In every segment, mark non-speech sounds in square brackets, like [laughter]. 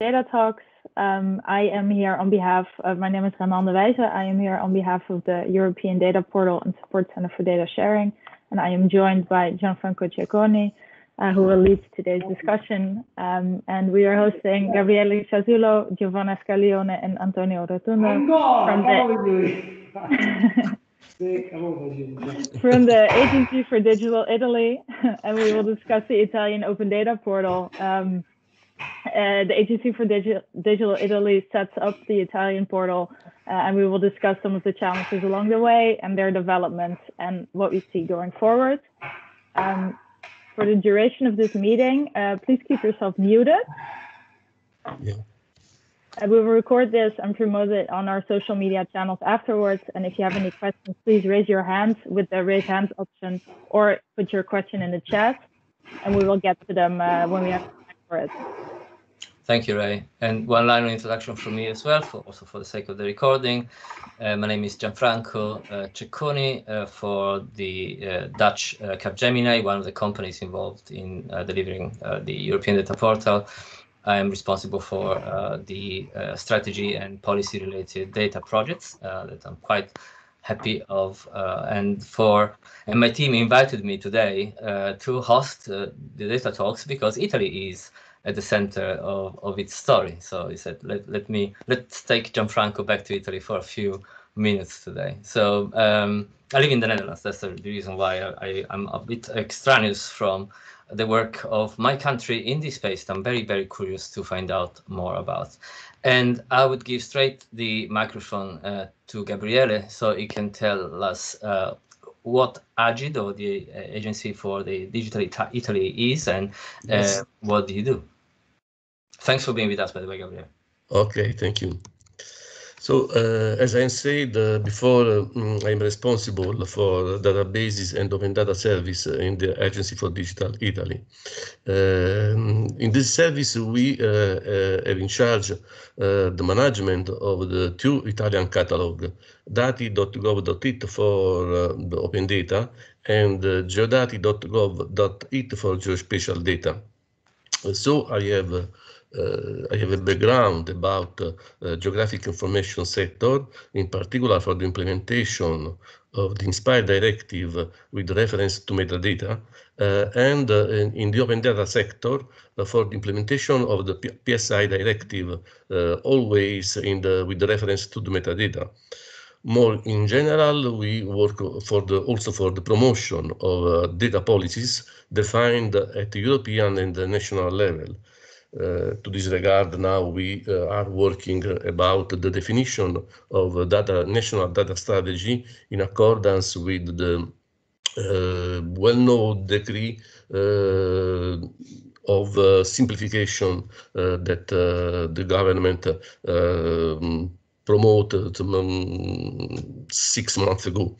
Data Talks. Um, I am here on behalf of, my name is de Wijze. I am here on behalf of the European Data Portal and Support Center for Data Sharing. And I am joined by Gianfranco Ciacconi, uh, who will lead today's discussion. Um, and we are hosting Gabriele Chazulo, Giovanna Scaglione, and Antonio Rotundo from the, [laughs] from the Agency for Digital Italy. [laughs] and we will discuss the Italian Open Data Portal. Um, uh, the Agency for Digi- Digital Italy sets up the Italian portal, uh, and we will discuss some of the challenges along the way and their development and what we see going forward. Um, for the duration of this meeting, uh, please keep yourself muted. Yeah. Uh, we will record this and promote it on our social media channels afterwards. And if you have any questions, please raise your hand with the raise hands option or put your question in the chat, and we will get to them uh, when we have time for it. Thank you, Ray. And one line of introduction from me as well, for, also for the sake of the recording. Uh, my name is Gianfranco uh, Cecconi uh, for the uh, Dutch uh, Capgemini, one of the companies involved in uh, delivering the European Data Portal. I am responsible for the strategy and policy related data projects that I'm quite happy of uh, and for and my team invited me today uh, to host uh, the data talks because Italy is at the center of, of its story. So he said, let, let me let's take Gianfranco back to Italy for a few minutes today. So um, I live in the Netherlands. That's the reason why I, am a bit extraneous from the work of my country in this space. I'm very, very curious to find out more about. And I would give straight the microphone uh, to Gabriele so he can tell us uh, what AGID or the Agency for the Digital Ita Italy is and uh, yes. what do you do? Thanks for being with us, by the way, Gabriel. Okay, thank you. So, uh, as I said uh, before, uh, mm, I'm responsible for databases and open data service in the Agency for Digital Italy. Uh, in this service, we uh, uh, have in charge the management of the two Italian catalog, dati.gov.it for the open data and geodati.gov.it for geospatial data. So I have Eh, I have a background about eh, geographic information sector, in particular for the implementation of the INSPIRE directive with reference to metadata, eh, and in, in, the open data sector for the implementation of the P PSI directive, always in the, with reference to the metadata more in general, we work for the, also for the promotion of uh, data policies defined at the European and the national level. Uh, to this regard, now we uh, are working about the definition of data national data strategy in accordance with the uh, well-known decree of uh, simplification uh, that uh, the government um, promoted um, six months ago.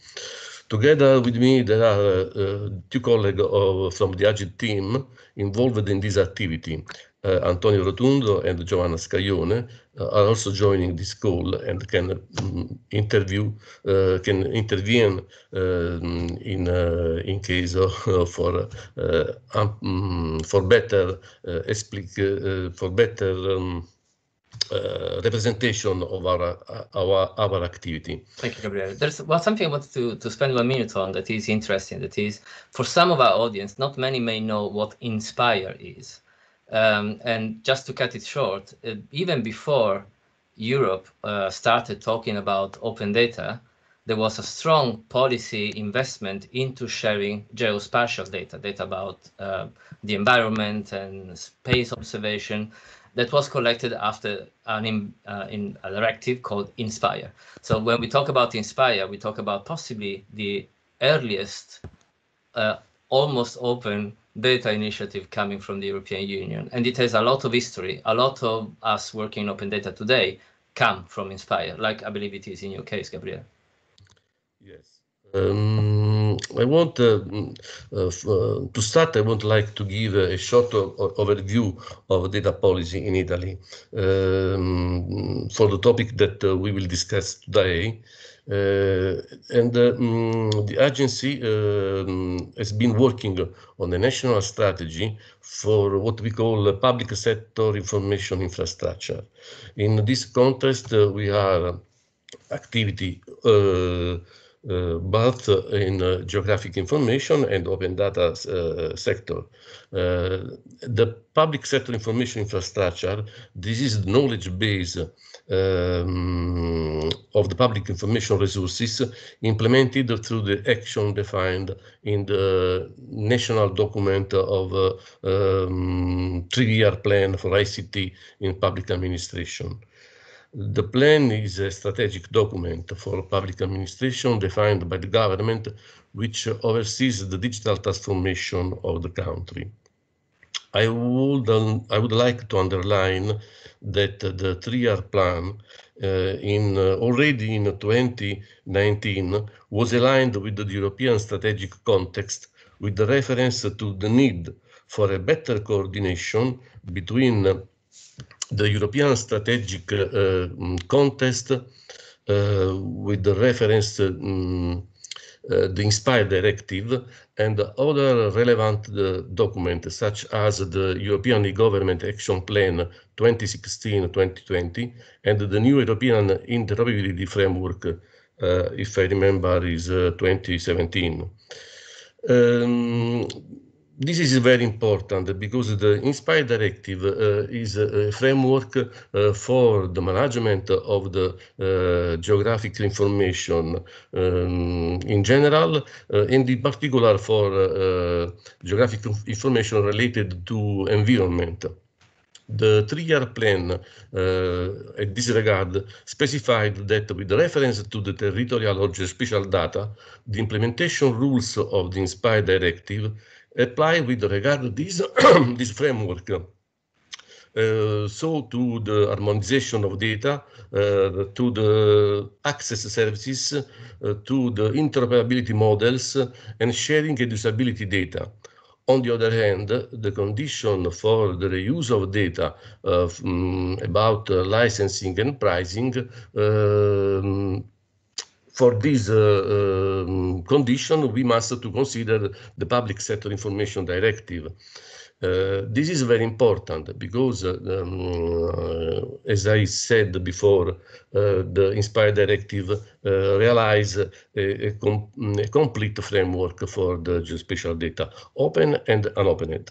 Together with me, there are two colleagues of, from the AGIT team involved in this activity. Eh, Antonio Rotundo and Giovanna Scaglione eh, are also joining this call and can um, interview, eh, can intervene in in case of, [laughs] for um, mm, for better explic for better. Um, uh, representation of our, our our activity. Thank you, Gabriel. There's well something I wanted to, to spend one minute on that is interesting. That is, for some of our audience, not many may know what Inspire is. Um, and just to cut it short, uh, even before Europe uh, started talking about open data, there was a strong policy investment into sharing geospatial data, data about uh, the environment and space observation that was collected after an in, uh, in a directive called INSPIRE. So when we talk about INSPIRE, we talk about possibly the earliest uh, almost open data initiative coming from the European Union. And it has a lot of history. A lot of us working in open data today come from Inspire, like I believe it is in your case, Gabriel. Yes. Um, I want uh, uh, uh, to start. I would like to give a short overview of data policy in Italy um, for the topic that uh, we will discuss today. Uh, and uh, mm, the agency uh, has been working on a national strategy for what we call public sector information infrastructure. In this context, we are activity uh, both in uh, geographic information and open data uh, sector. the public sector information infrastructure, this is knowledge base um, of the public information resources implemented through the action defined in the national document of uh, um, three-year plan for ICT in public administration. The plan is a strategic document for public administration defined by the government, which oversees the digital transformation of the country. I would, I would like to underline that the three-year plan uh, in, uh, already in 2019 was aligned with the European strategic context with the reference to the need for a better coordination between the European strategic uh, um, contest uh, with the reference um, the uh, INSPIRE directive and other relevant uh, documents such as the European Government Action Plan 2016-2020 and the new European Interoperability Framework, uh, if I remember, is 2017. Um, this is very important because the INSPIRE directive uh, is a framework uh, for the management of the uh, geographical information um, in general uh, and in particular for uh, geographic information related to environment. The three-year plan uh, at this regard specified that with reference to the territorial or special data, the implementation rules of the INSPIRE directive apply with regard to this, [clears throat] this framework. Uh, so to the harmonization of data, uh, to the access services, uh, to the interoperability models, uh, and sharing and usability data. On the other hand, the condition for the reuse of data uh, mm, about uh, licensing and pricing for this uh, um, condition, we must to consider the Public Sector Information Directive. Uh, this is very important because, uh, um, as I said before, the INSPIRE directive uh, realize a, a, com a complete framework for the geospatial data, open and unopened.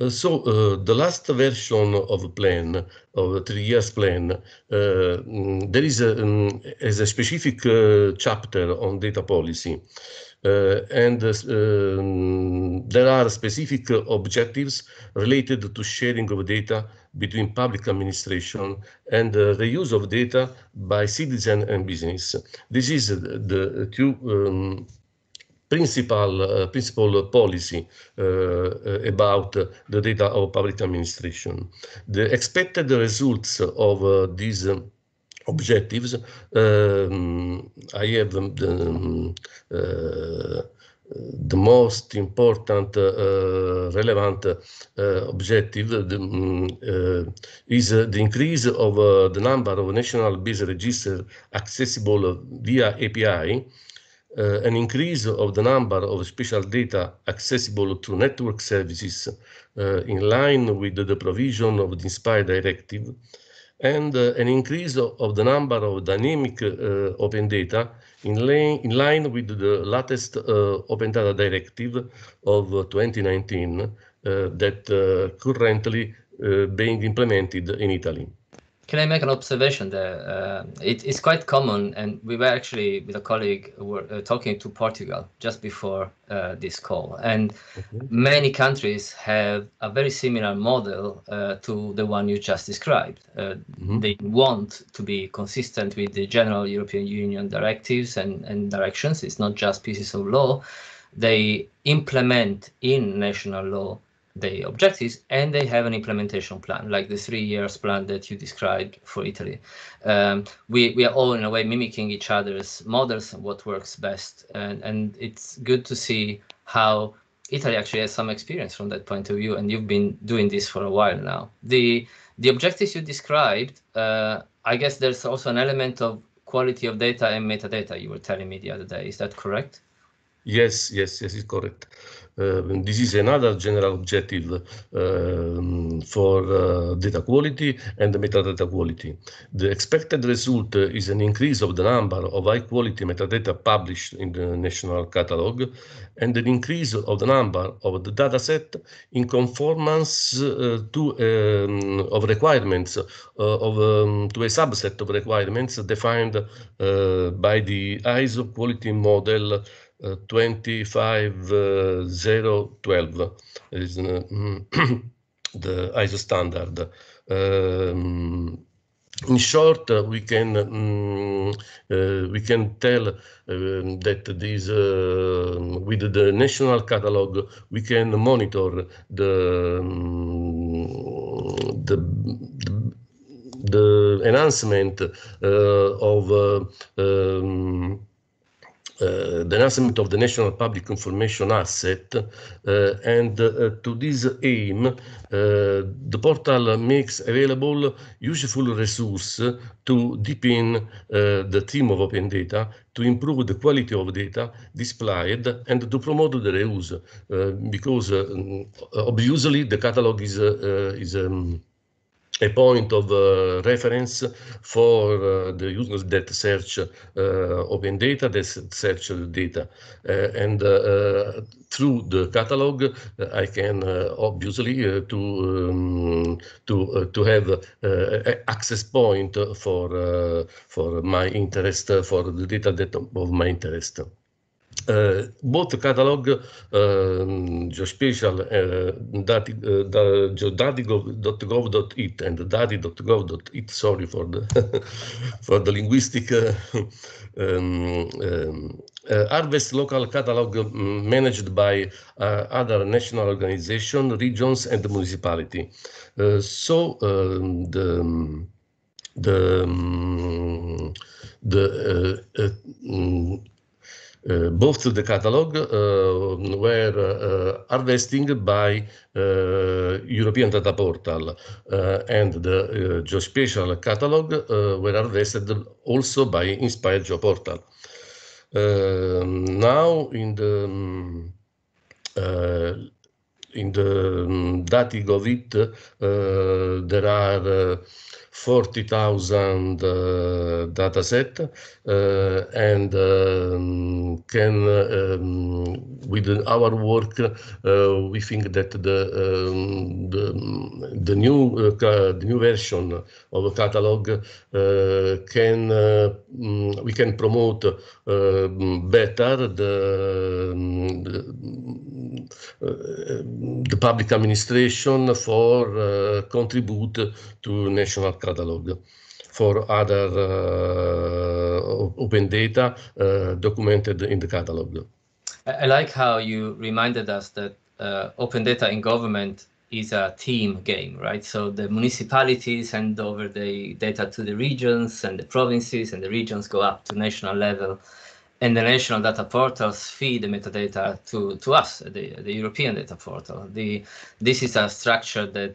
Uh, so uh, the last version of the plan, of the three years plan, uh, mm, there is a, um, is a specific chapter on data policy. Uh, and uh, um, there are specific objectives related to sharing of data between public administration and the use of data by citizen and business. This is the, the two um, principal eh, principal policy eh, eh, about the data of public administration. The expected results of these objectives um, I have the, um, the most important uh, relevant uh, objective the, uh, is the increase of the number of national base register accessible via API uh, an increase of the number of special data accessible to network services uh, in line with the provision of the INSPIRE directive, and uh, an increase of, the number of dynamic open data in, in, line with the latest Open Data Directive of 2019 that currently being implemented in Italy. Can I make an observation there? Uh, it's quite common, and we were actually with a colleague were, uh, talking to Portugal just before uh, this call, and mm-hmm. many countries have a very similar model uh, to the one you just described. Uh, mm-hmm. They want to be consistent with the general European Union directives and, and directions. It's not just pieces of law. They implement in national law the objectives and they have an implementation plan, like the three years plan that you described for Italy. Um, we, we are all in a way mimicking each other's models and what works best. And, and it's good to see how Italy actually has some experience from that point of view. And you've been doing this for a while now. The, the objectives you described, uh, I guess there's also an element of quality of data and metadata you were telling me the other day. Is that correct? Yes, yes, yes, it's correct. Uh, this is another general objective uh, for uh, data quality and metadata quality. The expected result is an increase of the number of high quality metadata published in the national catalog and an increase of the number of the dataset in conformance uh, to um, of requirements uh, of um, to a subset of requirements defined uh, by the ISO quality model uh, 25012 uh, is uh, [clears throat] the ISO standard. Um, in short, uh, we can um, uh, we can tell um, that this with the national catalog we can monitor the um, mm, the, the, the enhancement of um, uh, the enhancement of the national public information asset uh, and uh, to this aim uh, the portal makes available useful resource to deepen uh, the theme of open data to improve the quality of data displayed and to promote the reuse because um, obviously the catalog is is um, a point of uh, reference for uh, the users that search uh, open data, that search data. Uh, and uh, uh, through the catalog, I can obviously to um, to to have access point for for my interest for the data that of my interest. Uh, both catalog uh, Special uh, dati, uh, da, and dati.gov.it, sorry for the, [laughs] for the linguistic, uh, um, um, harvest local catalog managed by other national organizations, regions and municipality. so the, the, the uh, both to the catalog uh, were uh, harvested by uh, European Data Portal uh, and the geospatial uh, catalog were harvested also by Inspire GeoPortal. Um, now in the um, in the um, Dati there are 40,000 uh, data set uh, and um, can um, with our work uh, we think that the um, the, the, new uh, the new version of a catalog uh, can mm, we can promote better the um, the public administration for contribute to national Catalog for other uh, open data uh, documented in the catalog. I like how you reminded us that uh, open data in government is a team game, right? So the municipalities send over the data to the regions and the provinces, and the regions go up to national level. And the national data portals feed the metadata to, to us, the, the European data portal. The, this is a structure that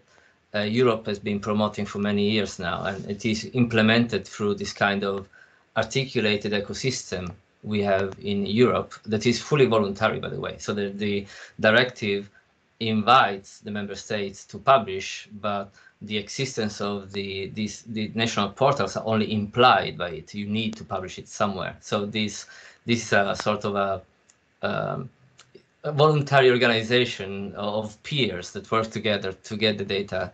uh, Europe has been promoting for many years now, and it is implemented through this kind of articulated ecosystem we have in Europe that is fully voluntary, by the way. So the, the directive invites the member states to publish, but the existence of the these the national portals are only implied by it. You need to publish it somewhere. So this this uh, sort of a um, voluntary organization of peers that work together to get the data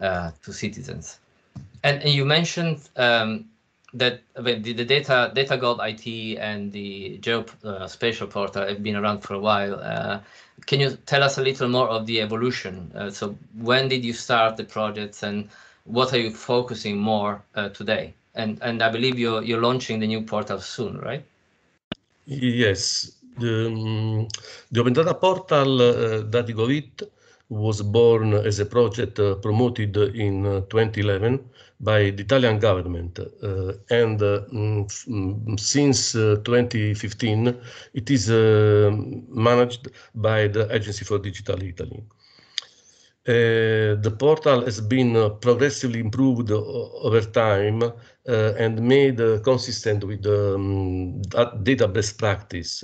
uh, to citizens. And, and you mentioned um, that the, the data data gold IT and the geospatial uh, portal have been around for a while. Uh, can you tell us a little more of the evolution? Uh, so when did you start the projects and what are you focusing more uh, today? And and I believe you're you're launching the new portal soon, right? Yes, Ehm, the Open Data Portal uh, was born as a project uh, promoted in eh, 2011 by the Italian government. Uh, and mm, mm, since 2015, it is managed by the Agency for Digital Italy. Eh, the portal has been uh, progressively improved uh, over time uh, and made consistent with the um, data best practice.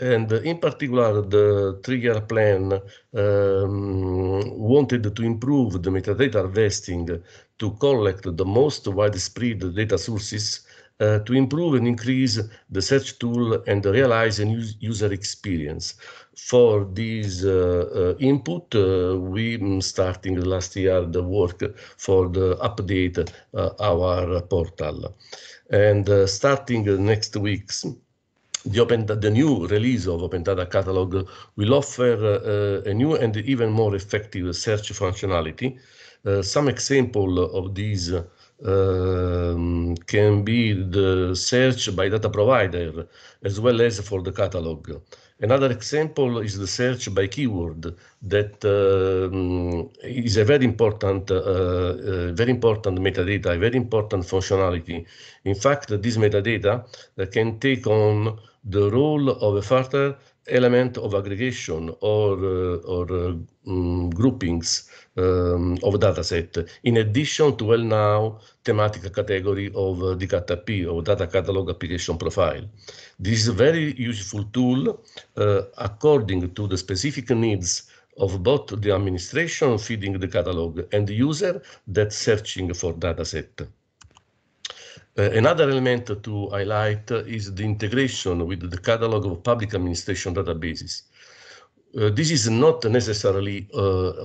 And in particular, the trigger plan um, wanted to improve the metadata harvesting to collect the most widespread data sources uh, to improve and increase the search tool and realize a new user experience for this uh, uh, input, uh, we mm, starting last year the work for the update our portal. And starting next weeks, the, open, the new release of Data Catalog will offer uh, a new and even more effective search functionality. Uh, some example of these um, can be the search by data provider as well as for the catalog. Another example is the search by keyword that uh, is a very important, uh, uh, very important metadata, a very important functionality. In fact, this metadata uh, can take on the role of a further element of aggregation or, uh, or um, groupings um, of dataset, in addition to well now thematic category of uh, or data catalog application profile. This is a very useful tool uh, according to the specific needs of both the administration feeding the catalog and the user that's searching for dataset. Uh, another element to highlight is the integration with the catalog of public administration databases. Uh, this is not necessarily uh,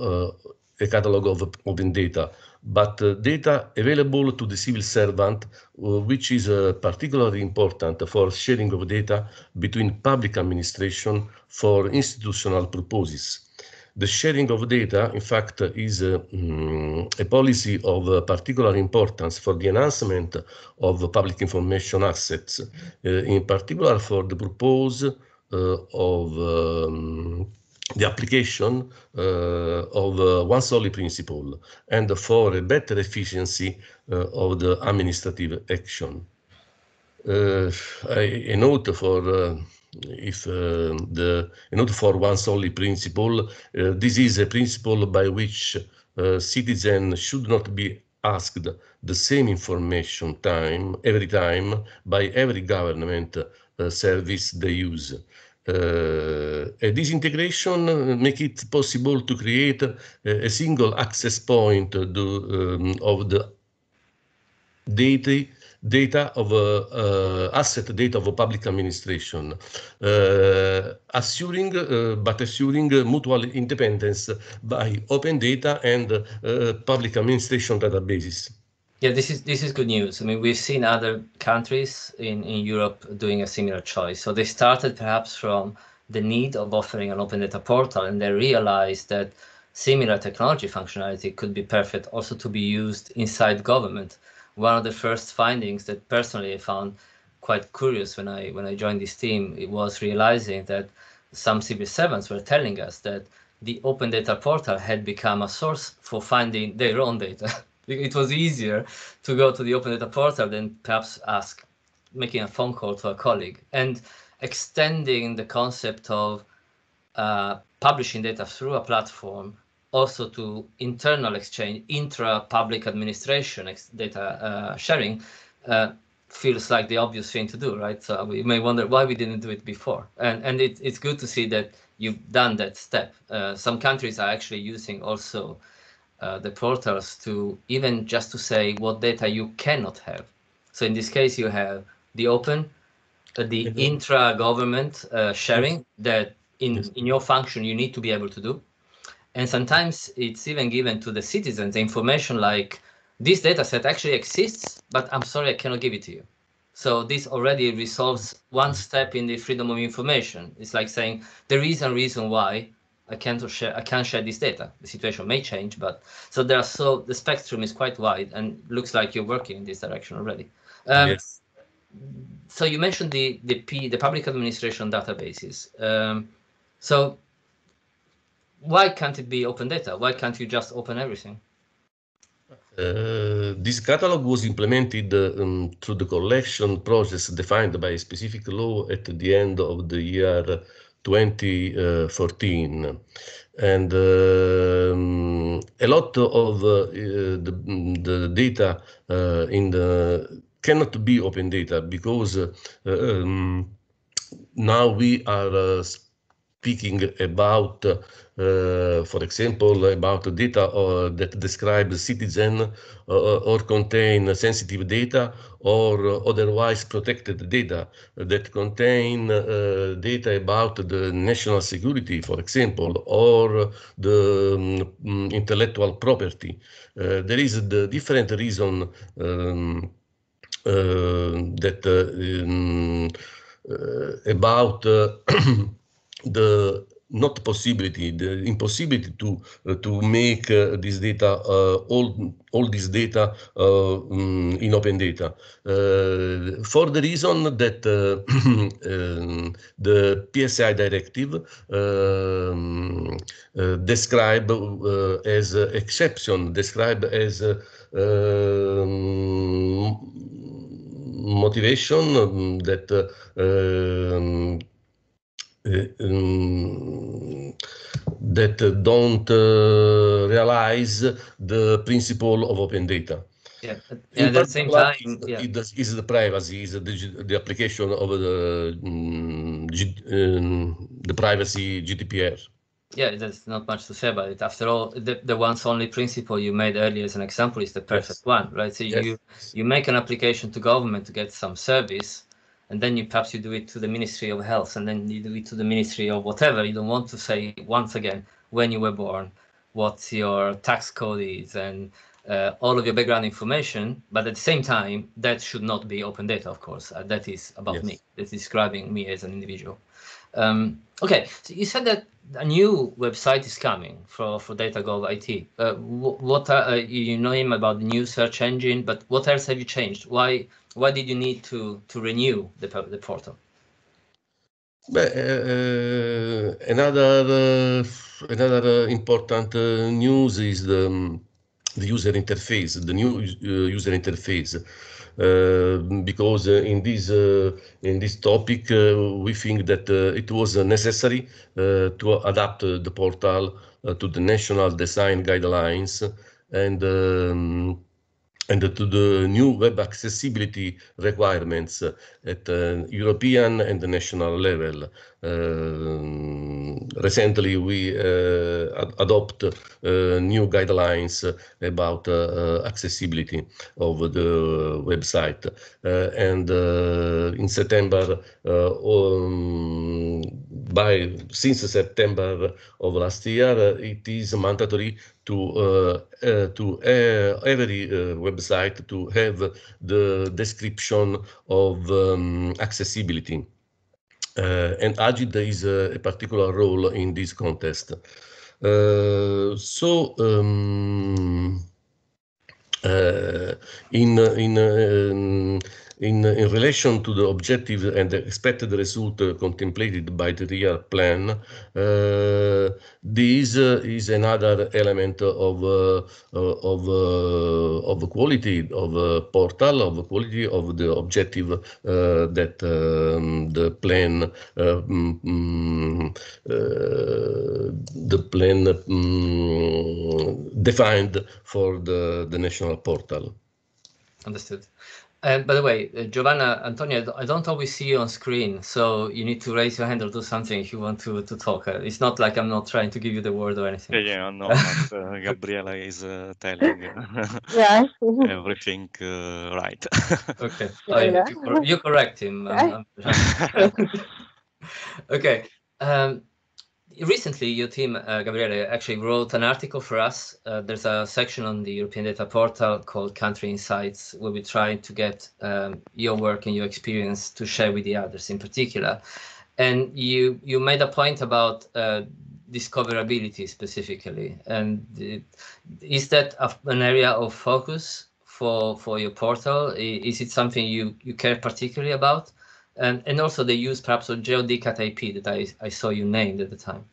uh a catalog of open data, but uh, data available to the civil servant, uh, which is particularly important for sharing of data between public administration for institutional purposes. The sharing of data, in fact, is mm, a policy of uh, particular importance for the enhancement of public information assets, uh, in particular for the purpose uh, of um, the application uh, of uh, one solid principle and for a better efficiency of the administrative action. a note for if uh, the not for once only principle uh, this is a principle by which uh, citizens should not be asked the same information time every time by every government uh, service they use uh, this integration make it possible to create a, a single access point um, of the data data of a, uh, uh, asset data of a public administration, uh, assuring but assuring mutual independence by open data and public administration databases. Yeah, this is this is good news. I mean, we've seen other countries in, in Europe doing a similar choice. So they started perhaps from the need of offering an open data portal, and they realized that similar technology functionality could be perfect also to be used inside government one of the first findings that personally I found quite curious when I when I joined this team it was realizing that some CB7s were telling us that the open data portal had become a source for finding their own data. [laughs] it was easier to go to the open data portal than perhaps ask making a phone call to a colleague and extending the concept of uh, publishing data through a platform also to internal exchange, intra-public administration data uh, sharing, uh, feels like the obvious thing to do, right? So we may wonder why we didn't do it before. And, and it, it's good to see that you've done that step. Uh, some countries are actually using also the portals to even just to say what data you cannot have. So in this case, you have the open, the mm-hmm. intra-government uh, sharing that in, in your function you need to be able to do. And sometimes it's even given to the citizens the information like this data set actually exists, but I'm sorry, I cannot give it to you. So this already resolves one step in the freedom of information. It's like saying there is a reason why I can't share I can't share this data. The situation may change, but so there are so the spectrum is quite wide and looks like you're working in this direction already. Um, yes. So you mentioned the the P the public administration databases. Um, so why can't it be open data? Why can't you just open everything? Uh, this catalog was implemented um, through the collection process defined by a specific law at the end of the year 2014. And um, a lot of uh, the, the, data uh, in the cannot be open data because uh, um, now we are uh, speaking about, uh, for example, about data uh, that describe citizen uh, or contain sensitive data or otherwise protected data that contain data about the national security, for example, or the um, intellectual property. there is the different reason um, uh, that uh, um, uh, about [clears throat] the not possibility, the impossibility to uh, to make uh, this data uh, all all this data um, in open data uh, for the reason that uh, [clears throat] um, the PSI directive um, describe as exception, describe as um, motivation um, that um, Ehm, that don't uh, realize the principle of open data. Yeah, and at the same time, yeah. it is, is the privacy, is the, the application of the um, the privacy GDPR. Yeah, there's not much to say about it. After all, the, the once only principle you made earlier as an example is the perfect yes. one, right? So yes. you you make an application to government to get some service, and then you perhaps you do it to the ministry of health and then you do it to the ministry of whatever you don't want to say once again when you were born what your tax code is and uh, all of your background information but at the same time that should not be open data of course uh, that is about yes. me that's describing me as an individual um, okay so you said that a new website is coming for, for DataGov IT. Uh, what are, uh, you know him about the new search engine, but what else have you changed? Why why did you need to to renew the the portal? But, uh, eh, eh, another eh, another important news is the, mm, the user interface, the new user interface. Uh, because uh, in this uh, in this topic we think that it was necessary to adapt the portal to the national design guidelines and um, and to the new web accessibility requirements at uh, European and national level. Ehm, recently, we eh, ad adopt eh, new guidelines about eh, accessibility of the website. and in September, um, by since September of last year, it is mandatory to uh, uh, to uh, every website to have the description of um, accessibility. Eh, and Agi plays eh, a, particular role in this contest. Eh, so, um, in in ehm, in, in relation to the objective and the expected result contemplated by the real plan, uh, this uh, is another element of, uh, of, of quality of portal, of quality of the objective that um, the plan mm, mm, the plan mm, defined for the, the national portal. Understood. And by the way, uh, Giovanna, Antonia, I don't always see you on screen, so you need to raise your hand or do something if you want to, to talk. Uh, it's not like I'm not trying to give you the word or anything. Yeah, yeah no, [laughs] uh, Gabriela is uh, telling [laughs] yeah. [laughs] everything uh, right. okay, I, oh, you, you, correct him. Um, okay, um, recently, your team, uh, Gabriele, actually wrote an article for us. Uh, there's a section on the European Data Portal called Country Insights, where we try to get um, your work and your experience to share with the others in particular. And you, you made a point about uh, discoverability specifically. And is that a, an area of focus for, for your portal? Is it something you, you care particularly about? and and also they use perhaps a geodecat IP that I, I saw you named at the time.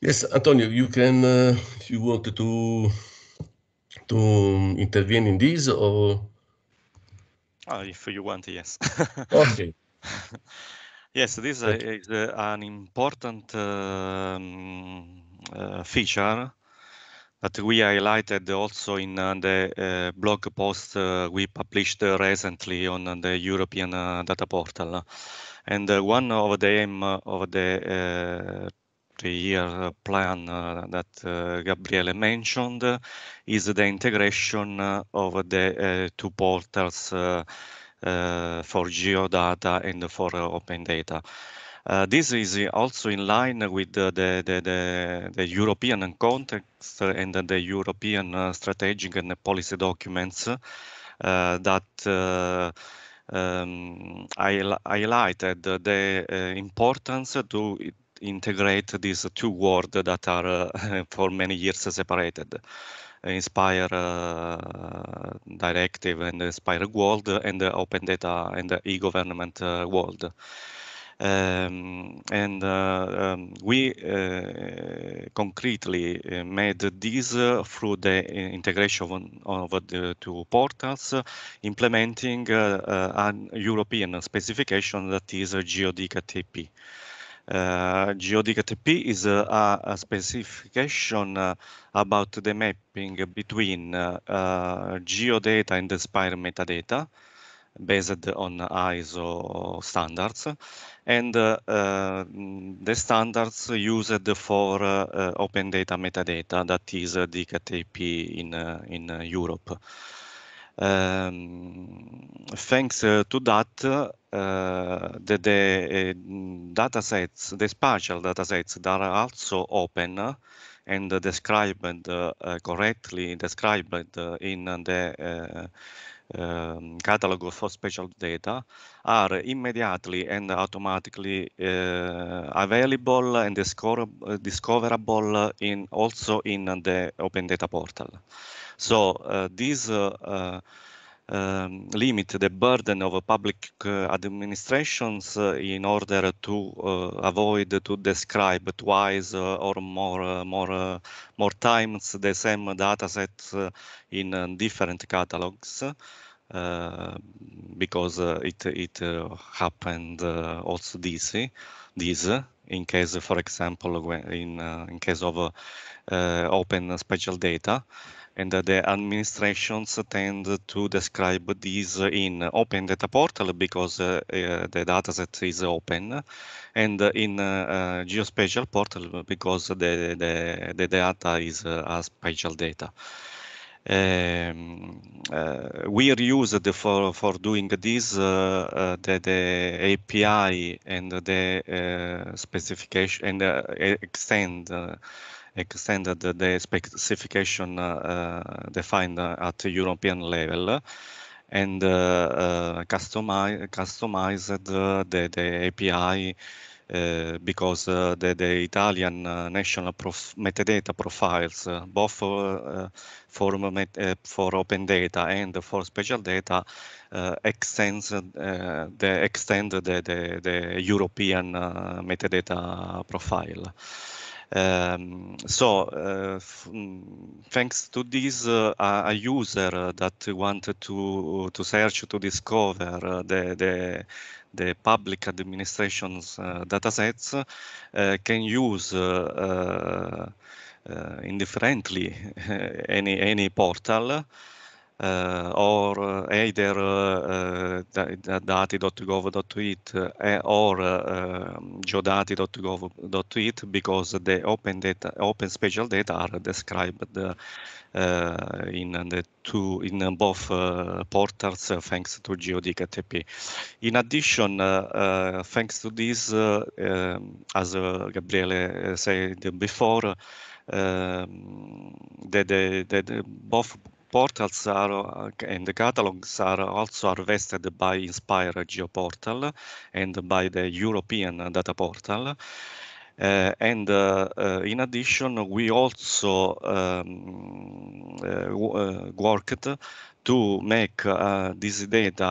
Yes, Antonio, you can uh, if you want to to intervene in this or. Oh, if you want, yes. [laughs] okay. yes, this is uh, an important um, uh, feature that we highlighted also in uh, the uh, blog post uh, we published recently on the European data portal. And one of the aim of the three-year plan that Gabriele mentioned is the integration of the two portals for geodata and for open data. Uh, this is also in line with the, the, the, the European context and the European uh, strategic and policy documents uh, that um, I highlighted the importance to integrate these two worlds that are uh, [laughs] for many years separated inspire uh, directive and inspire world and the open data and e-government uh, world um, and uh, um, we uh, concretely uh, made this through the integration of, the two portals, implementing a European specification that is GeoDKTP. Uh, GeoDKTP is a, a specification uh, about the mapping between uh, geodata and the SPIRE metadata based on ISO standards. And uh, uh, the standards used for uh, open data metadata, that is uh, DKTP in, uh, in uh, Europe. Um, thanks uh, to that, the, the datasets, the spatial datasets that are also open and described correctly, described in the um, ehm, catalog of spatial data are immediately and automatically uh, available and discover discoverable in also in the open data portal. So eh, these um, limit the burden of public uh, administrations uh, in order to uh, avoid to describe twice or more more more times the same dataset in different catalogs. Uh, because uh, it it uh, happened also this this in case for example in in case of open spatial data and the administrations tend to describe these in open data portal because uh, uh, the dataset is open and in uh, uh geospatial portal because the, the, the data is uh, a spatial data. Um, uh, we used for, for doing this the, the API and the specification and extend extended the specification uh, uh, defined uh, at European level and customized the, the API uh, because uh, the, the, Italian uh, national prof metadata profiles, both for, for open data and for special data, extends the extend the, the, the European metadata profile. Um, so eh, mm, thanks to this, eh, a user that wanted to to search to discover eh, the the the public administration's datasets can use indifferently [laughs] any any portal Eh, or eh, either eh, dati.gov.it or ehm, geodati.gov.it because the open data, open spatial data are described in the two in both portals thanks to GeoDKTP. In addition, thanks to this, um, as Gabriele said before, um, ehm, that, the both portals are uh, and the catalogs are also harvested by Inspire GeoPortal and by the European data portal. Uh, and uh, uh, in addition, we also um, uh, uh, worked to make this data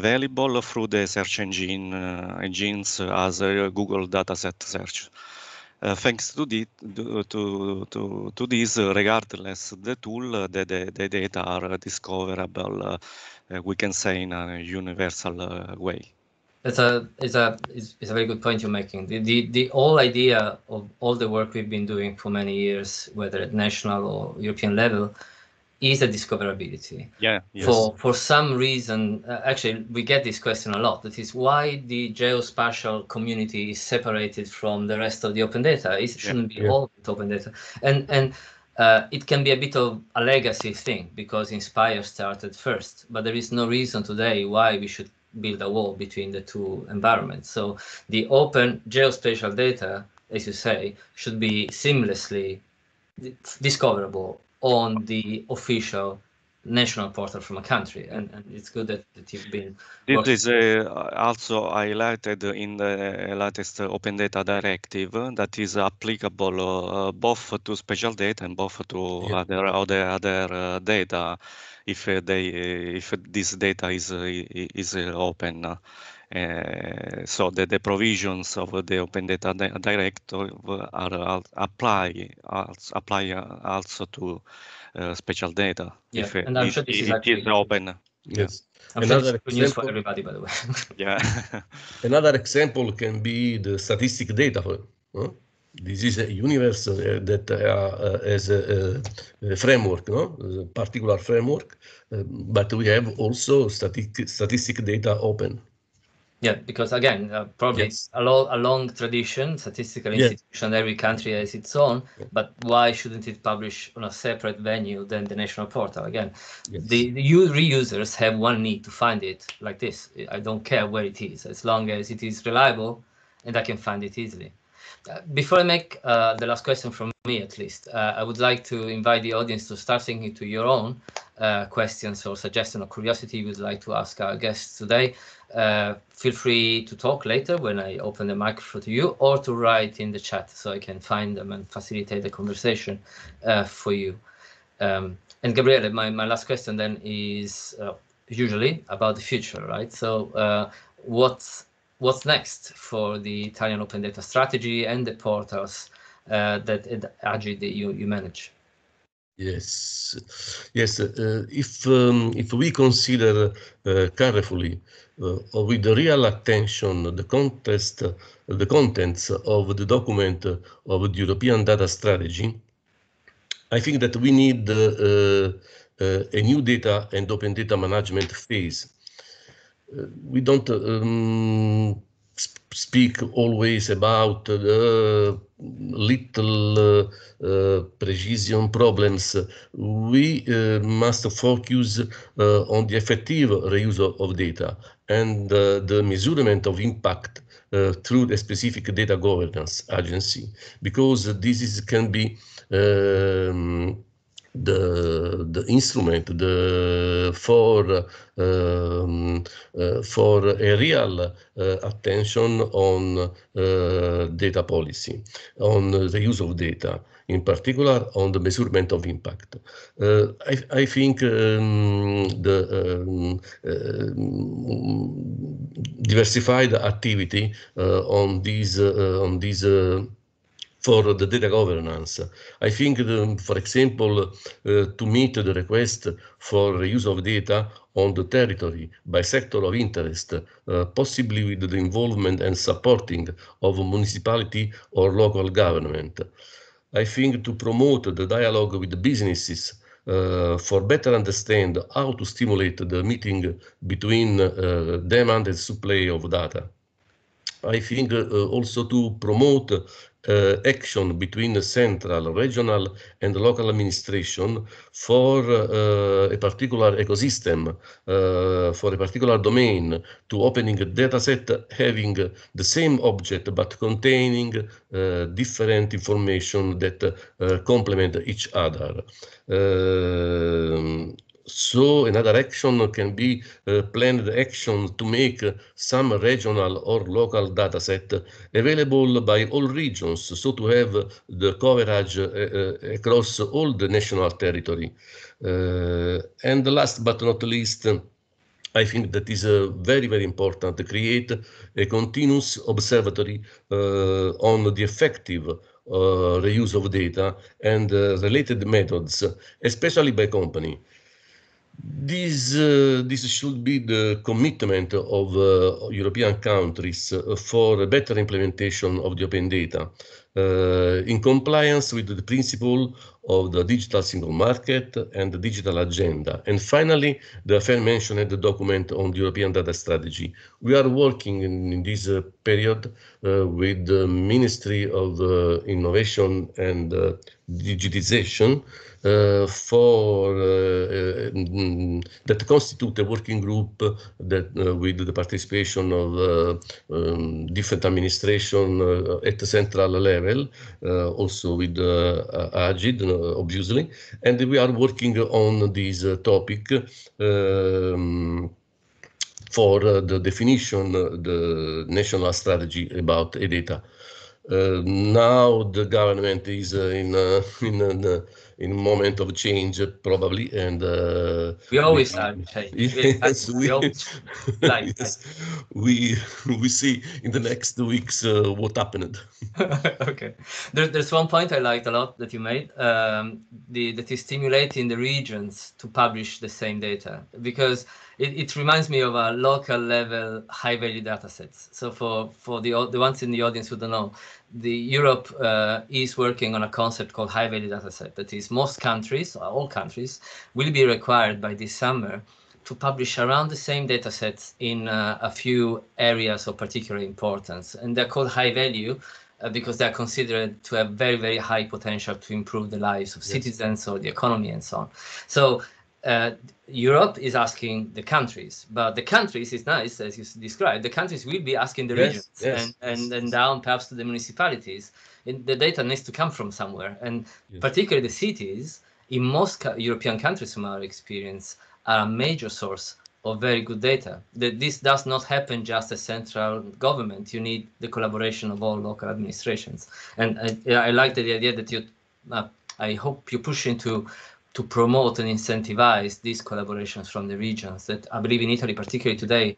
available through the search engine engines as Google Dataset Search. Uh, thanks to, the, to, to, to this, uh, regardless the tool, uh, the, the, the data are discoverable, we can say, in a universal way. a it's a it's, a very good point you're making. The, the the whole idea of all the work we've been doing for many years, whether at national or European level, is the discoverability. Yeah. Yes. For for some reason, uh, actually, we get this question a lot. That is why the geospatial community is separated from the rest of the open data. It shouldn't yeah. be yeah. all open data, and and uh, it can be a bit of a legacy thing because Inspire started first. But there is no reason today why we should build a wall between the two environments. So the open geospatial data, as you say, should be seamlessly discoverable on the official national portal from a country and, and it's good that, that you've been it is uh, also highlighted in the uh, latest open data directive uh, that is applicable uh, both to special data and both to yeah. other other other uh, data if uh, they if this data is is open Eh, so the, the provisions of the Open Data Directive are apply apply uh, also to uh, special data. Yeah, if, uh, and I'm if, sure this is, open. Yes. Yeah. Another example, for everybody, by the way. [laughs] [laughs] yeah. another example can be the statistic data. Huh? This is a universe uh, that uh, has a, a, framework, no? a particular framework, uh, but we have also statistic, statistic data open. Yeah, because again, uh, probably yes. a, lo- a long tradition, statistical institution, yes. every country has its own, but why shouldn't it publish on a separate venue than the national portal? Again, the, the reusers have one need to find it like this. I don't care where it is, as long as it is reliable and I can find it easily. Uh, before I make uh, the last question from me, at least, uh, I would like to invite the audience to start thinking to your own uh, questions or suggestion or curiosity you would like to ask our guests today, uh, feel free to talk later when I open the microphone to you or to write in the chat so I can find them and facilitate the conversation uh, for you. Um, and Gabriele, my, my last question then is uh, usually about the future, right? So uh, what's, what's next for the Italian open data strategy and the portals uh, that Agid you, you manage? Yes, yes. Uh, if um, if we consider uh, carefully uh, or with real attention the context, uh, the contents of the document uh, of the European data strategy, I think that we need a new data and open data management phase. we don't um, speak always about the uh, little uh, precision problems. We uh, must focus on the effective reuse of data and the measurement of impact uh, through the specific data governance agency because this is, can be um, the the instrument the for um, uh, for a real uh, attention on uh, data policy on the use of data in particular on the measurement of impact. Uh, I, I, think um, the um, uh, diversified activity uh, on these on these for the data governance. I think, the, um, for example, uh, to meet the request for use of data on the territory by sector of interest, uh, possibly with the involvement and supporting of municipality or local government. I think to promote the dialogue with the businesses uh, for better understand how to stimulate the meeting between uh, demand and supply of data. I think uh, also to promote uh, action between the central, regional and local administration for uh, a particular ecosystem, uh, for a particular domain, to opening a dataset having the same object but containing uh, different information that uh, complement each other. Um, so another action can be uh, planned action to make some regional or local dataset available by all regions, so to have the coverage uh, uh, across all the national territory. Uh, and last but not least, I think that is uh, very, very important to create a continuous observatory uh, on the effective uh, reuse of data and uh, related methods, especially by company. This, uh, this should be the commitment of uh, European countries uh, for better implementation of the open data uh, in compliance with the principle of the digital single market and the digital agenda. And finally, the aforementioned document on the European data strategy. We are working in, in this uh, period uh, with the Ministry of uh, Innovation and uh, Digitization uh, for uh, uh, that constitute a working group that with the participation of um, different administration at the central level, also with AGID, obviously, and we are working on this topic. Um, for uh, the definition, uh, the national strategy about e data. Uh, now the government is in [laughs] in in a moment of change, probably. And uh, we always we, change. [laughs] Yes, we, we, always [laughs] like yes, we we see in the next weeks uh, what happened. [laughs] okay, there's there's one point I liked a lot that you made. Um, the that is stimulating the regions to publish the same data because it, it reminds me of a local level high value data sets. So for, for the, the ones in the audience who don't know, the Europe uh, is working on a concept called high value data set. That is most countries, uh, all countries, will be required by this summer to publish around the same data sets in uh, a few areas of particular importance. And they're called high value uh, because they're considered to have very, very high potential to improve the lives of yes. citizens or the economy and so on. So uh, Europe is asking the countries, but the countries is nice as you described. The countries will be asking the yes, regions yes, and, yes. and and down perhaps to the municipalities. And the data needs to come from somewhere, and particularly the cities in most European countries, from our experience, are a major source of very good data. That this does not happen just as central government. You need the collaboration of all local administrations, and I, I like the idea that you. Uh, I hope you push into to promote and incentivize these collaborations from the regions that I believe in Italy, particularly today,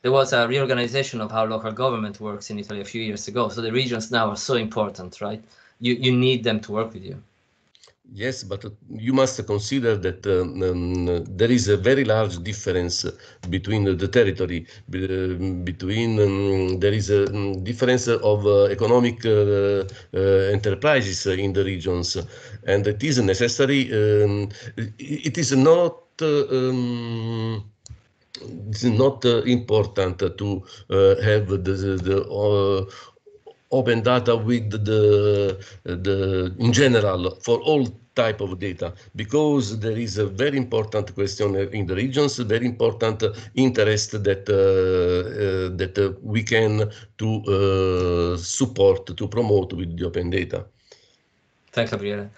there was a reorganization of how local government works in Italy a few years ago. So the regions now are so important, right? You, you need them to work with you. Yes, but you must consider that um, um, there is a very large difference between the territory. Between um, there is a um, difference of uh, economic uh, uh, enterprises in the regions and it is necessary. Um, it is not. Uh, um, it's not uh, important to uh, have the, the open data with the the in general for all type of data because there is a very important question in the regions, very important interest that uh, uh, that uh, we can to support to promote with the open data. Thanks, Gabriele.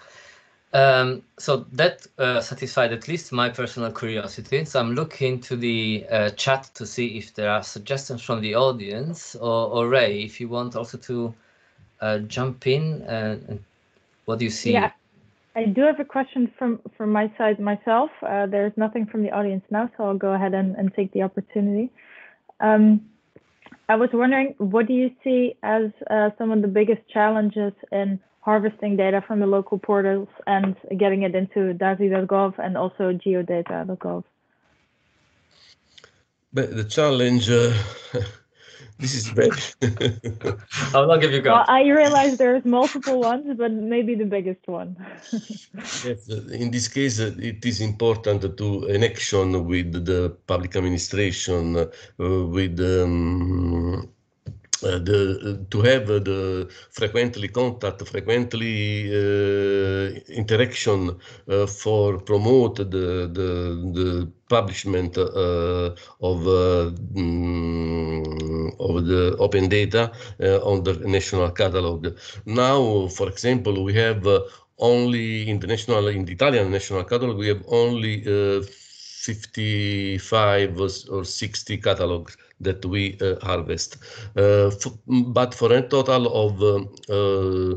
Um, so that uh, satisfied at least my personal curiosity. So I'm looking to the uh, chat to see if there are suggestions from the audience or, or Ray, if you want also to uh, jump in uh, and, what do you see? Yeah, I do have a question from, from my side myself. Uh, there's nothing from the audience now, so I'll go ahead and, and take the opportunity. Um, I was wondering, what do you see as uh, some of the biggest challenges in harvesting data from the local portals and getting it into DASI.gov and also geodata.gov. But the challenge, uh, [laughs] this is big. [laughs] I'll not give you guys. Well, I realize there's multiple ones, but maybe the biggest one. [laughs] yes, in this case, uh, it is important to an action with the public administration, uh, with um, the, to have the frequently contact, frequently uh, interaction uh, for promote the the, the publishment uh, of uh, mm, of the open data on the national catalog. Now, for example, we have only in the national in the Italian national catalog we have only 55 or 60 catalogs that we uh, harvest. Uh, but for a total of uh,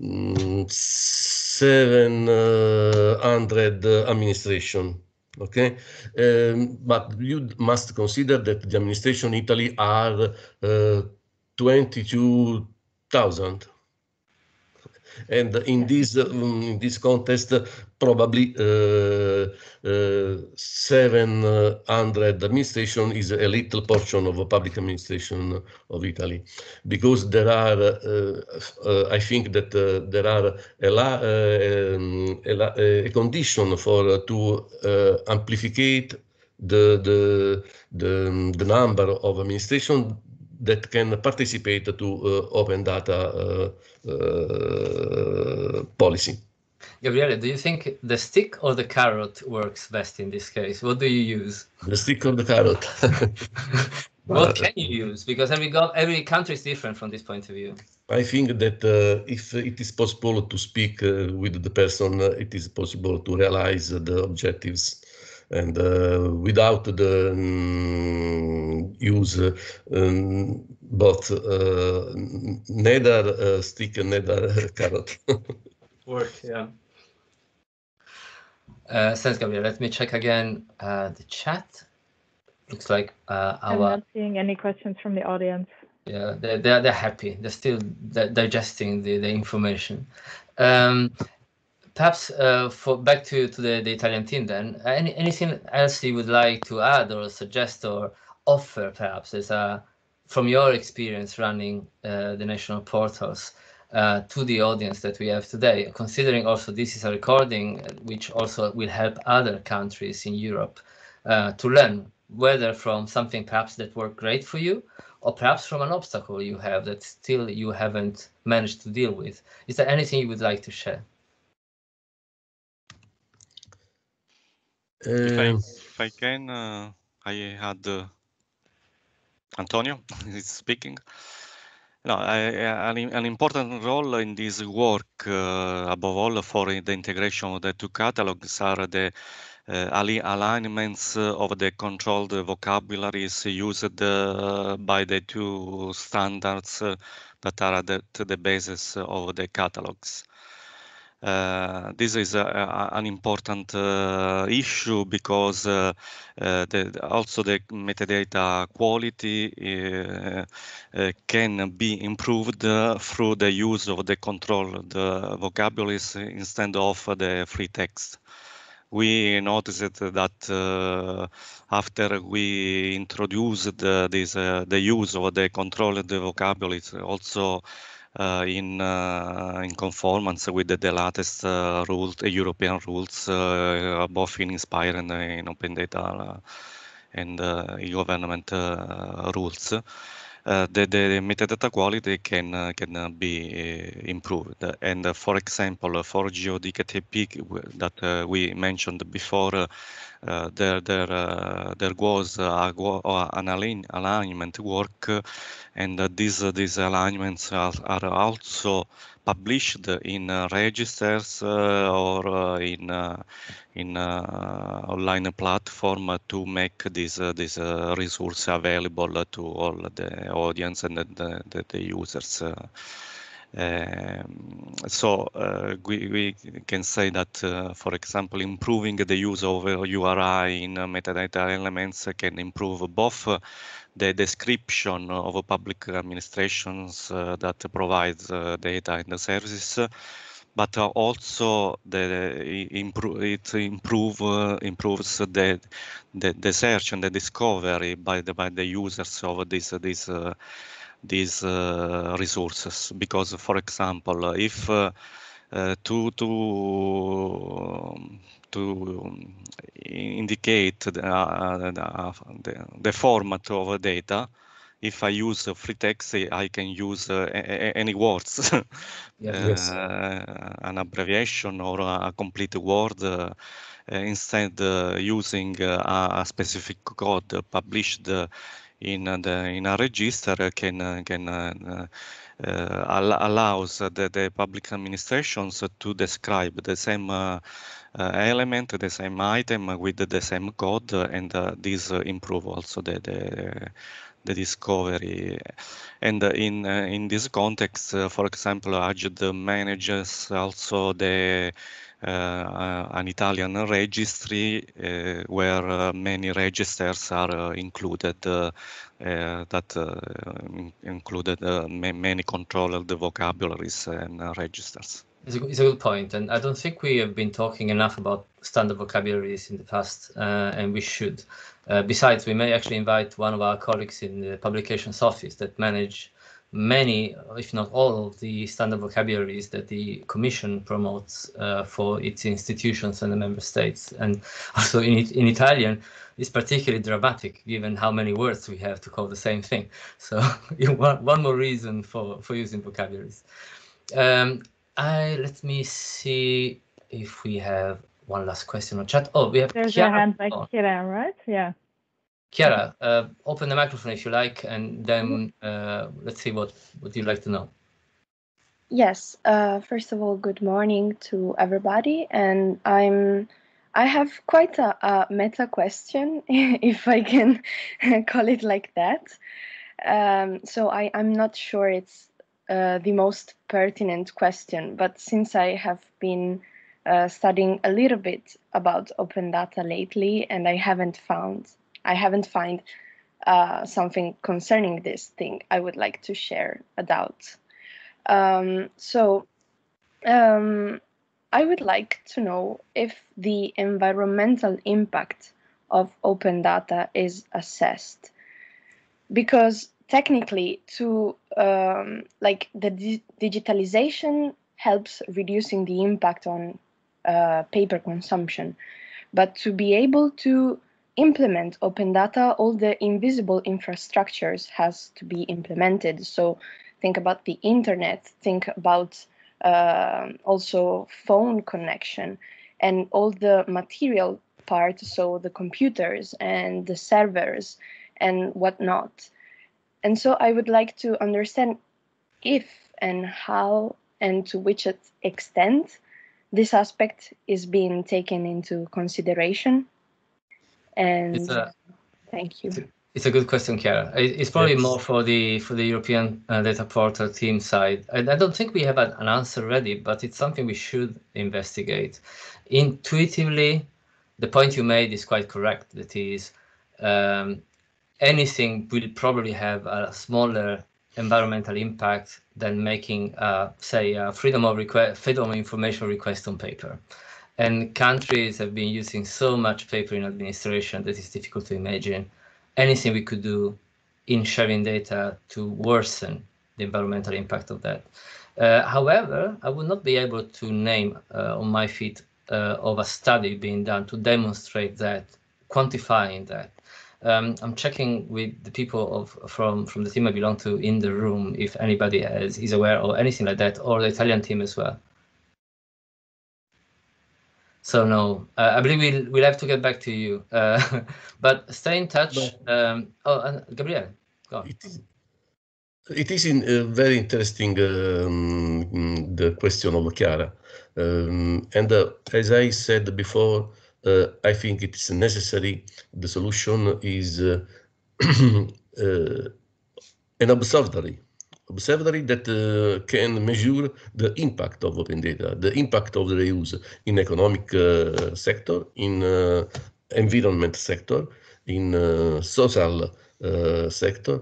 mm, 700 administration okay um, but you must consider that the administration in italy are uh, 22000 and in this in um, this context, probably uh, uh, 700 uh, administration is a little portion of a public administration of Italy, because there are, uh, uh I think that uh, there are a, la, um, a, a, condition for to amplify the the the, um, the number of administration that can participate to uh, open data uh, uh, policy. Gabriele, do you think the stick or the carrot works best in this case? What do you use? The stick or the carrot? [laughs] what can you use? Because every, every country is different from this point of view. I think that uh, if it is possible to speak uh, with the person, uh, it is possible to realize the objectives and uh, without the um, use um, both uh, nether uh, stick and nether [laughs] carrot. Work, yeah. Uh, thanks, Gabriel. Let me check again uh, the chat. Looks like uh, our. I'm not seeing any questions from the audience. Yeah, they're, they're, they're happy. They're still di digesting the, the information. Um, perhaps uh, for back to, to the, the Italian team then, uh, any, anything else you would like to add or suggest or offer perhaps as a, uh, from your experience running uh, the national portals uh, to the audience that we have today, considering also this is a recording uh, which also will help other countries in Europe to learn whether from something perhaps that worked great for you or perhaps from an obstacle you have that still you haven't managed to deal with. Is there anything you would like to share? If I, uh, if I can, uh, I had uh, Antonio [laughs] is speaking. No, I, an, an, important role in this work, above all for the integration of the two catalogs, are the uh, alignments of the controlled vocabularies used uh, by the two standards uh, that are at the, the basis of the catalogs. Uh, this is a, a, an important uh, issue because uh, uh the, also the metadata quality uh, uh, can be improved through the use of the controlled vocabularies instead of the free text. We noticed that after we introduced this, the use of the controlled vocabularies, also uh, in uh, in conformance with the, the latest uh, rules, European rules, both in Inspire and in open data and e-government rules. Uh, the, the, metadata quality can uh, can uh, be improved. And for example, for geodkp that we mentioned before, there uh, there there uh, was an align alignment work, and these uh, these alignments are, are also published in uh, registers uh, or uh, in in online platform to make this this resource available to all the audience and the, the, the users um, so uh, we, we can say that, uh, for example, improving the use of URI uh, in metadata elements can improve both the description of public administrations that provides data and the services but also the improve it improve uh, improves the, the, the search and the discovery by the by the users of this this uh, these uh, resources because, for example, if uh, uh, to to um, to indicate the, the, the, format of data, if I use free text, eh, I can use uh, any words, [laughs] yes. uh, an abbreviation or a complete word. Uh, instead, using a specific code published in uh, the in a register can uh, can uh, allows the, the public administrations to describe the same element, the same item with the same code, and this improve also the, the the discovery. And in in this context, for example, Agile manages also the uh, an Italian registry uh, where uh, many registers are included that included many controlled vocabularies and registers. It's a, it's a, good point, and I don't think we have been talking enough about standard vocabularies in the past, uh, and we should. Uh, besides, we may actually invite one of our colleagues in the publications office that manage many, if not all, of the standard vocabularies that the Commission promotes uh, for its institutions and the member states. And also in, in Italian, it's particularly dramatic given how many words we have to call the same thing. [laughs] So [laughs] one, one more reason for, for using vocabularies. Um, I, let me see if we have one last question on chat. Oh, we have There's Chiara. a hand by oh. Chiara, right? Yeah. Kiera, mm-hmm. uh, open the microphone if you like, and then mm-hmm. uh, let's see what, what you'd like to know. Yes, uh, first of all, good morning to everybody. And I'm I have quite a, a meta question, [laughs] if I can [laughs] call it like that. Um, so I, I'm not sure it's uh, the most pertinent question, but since I have been uh, studying a little bit about open data lately and I haven't found I haven't find uh, something concerning this thing I would like to share a Um, so um, I would like to know if the environmental impact of open data is assessed because technically to um, like the di digitalization helps reducing the impact on uh, paper consumption but to be able to implement open data, all the invisible infrastructures has to be implemented. So think about the internet, think about uh, also phone connection and all the material part, so the computers and the servers and whatnot. And so I would like to understand if and how and to which extent this aspect is being taken into consideration and a, thank you. It's a, it's a, good question, Chiara. It's probably yes. more for the for the European uh, data portal team side. I, I don't think we have an, an answer ready, but it's something we should investigate. Intuitively, the point you made is quite correct. That is, um, anything will probably have a smaller environmental impact than making, uh, say, a freedom of request, freedom of information request on paper and countries have been using so much paper in administration that it's difficult to imagine anything we could do in sharing data to worsen the environmental impact of that. Uh, however, I would not be able to name uh, on my feet uh, of a study being done to demonstrate that, quantifying that. Um, I'm checking with the people of from from the team I belong to in the room if anybody has, is aware or anything like that, or the Italian team as well so no, uh, I believe we'll, we'll have to get back to you. Uh, [laughs] but stay in touch. But, um, oh, and Gabriel, go on. It is, it is in, uh, very interesting um, the question of Chiara, um, and uh, as I said before, uh, I think it is necessary. The solution is uh, [clears throat] an observatory observatory that uh, eh, can measure the impact of open data, the impact of the use in economic uh, sector, in uh, environment sector, in social sector.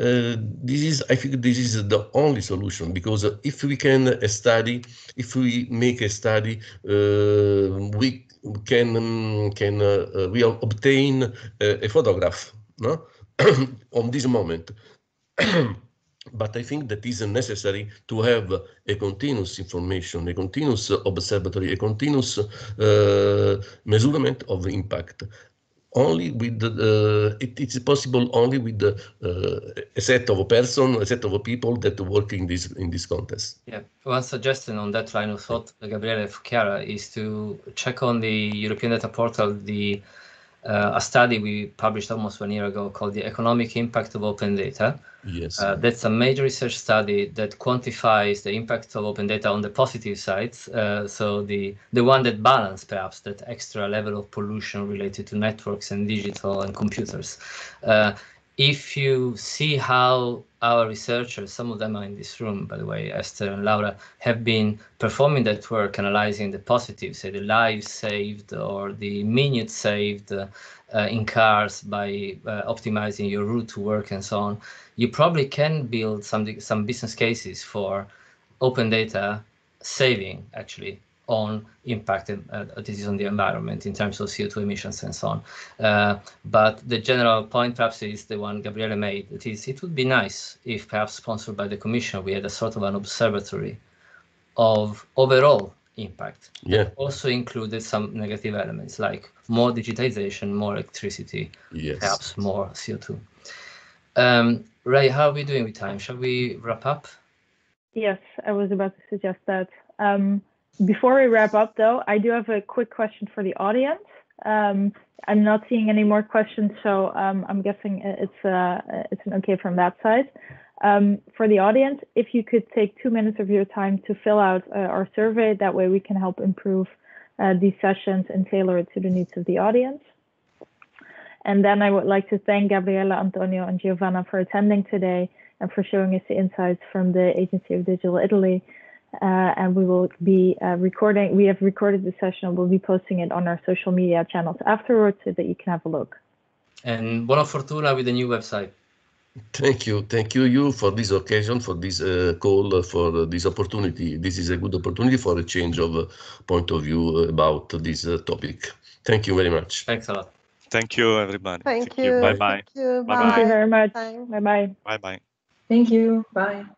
this is, I think, this is the only solution because if we can study, if we make a study, we can mm, can we obtain a, a photograph no? [coughs] on this moment. [coughs] but I think that is necessary to have a continuous information, a continuous observatory, a continuous uh, measurement of the impact. Only with the, uh, it, it's possible only with uh, a set of a person, a set of a people that work in this in this contest. Yeah, one suggestion on that line of thought, Gabriele Fuchiara, is to check on the European Data Portal the uh, a study we published almost one year ago called the economic impact of open data. Yes. Uh, that's a major research study that quantifies the impact of open data on the positive sides. Uh, so the the one that balance perhaps that extra level of pollution related to networks and digital and computers. Uh, if you see how our researchers, some of them are in this room, by the way, Esther and Laura, have been performing that work, analyzing the positive, say the lives saved or the minutes saved uh, in cars by uh, optimizing your route to work and so on, you probably can build some, some business cases for open data saving, actually, on impact, uh, disease on the environment in terms of CO2 emissions and so on. Uh, but the general point perhaps is the one Gabriele made, that is it would be nice if perhaps sponsored by the Commission, we had a sort of an observatory of overall impact. Yeah. Also included some negative elements like more digitization, more electricity, yes. perhaps more CO2. Um, Ray, how are we doing with time? Shall we wrap up? Yes, I was about to suggest that. Um, before we wrap up, though, I do have a quick question for the audience. Um, I'm not seeing any more questions, so um, I'm guessing it's uh, it's an okay from that side. Um, for the audience, if you could take two minutes of your time to fill out uh, our survey, that way we can help improve uh, these sessions and tailor it to the needs of the audience. And then I would like to thank Gabriela, Antonio, and Giovanna for attending today and for showing us the insights from the Agency of Digital Italy. Uh, and we will be uh, recording. We have recorded the session. We'll be posting it on our social media channels afterwards so that you can have a look. And buona fortuna with the new website. Thank you, thank you, you for this occasion, for this uh, call, uh, for this opportunity. This is a good opportunity for a change of uh, point of view uh, about this topic. Thank you very much. Thanks a lot. Thank you, everybody. Thank, thank you. Bye bye. Thank you. Bye bye. Thank you very much. Bye bye. Bye bye. Thank you. Bye.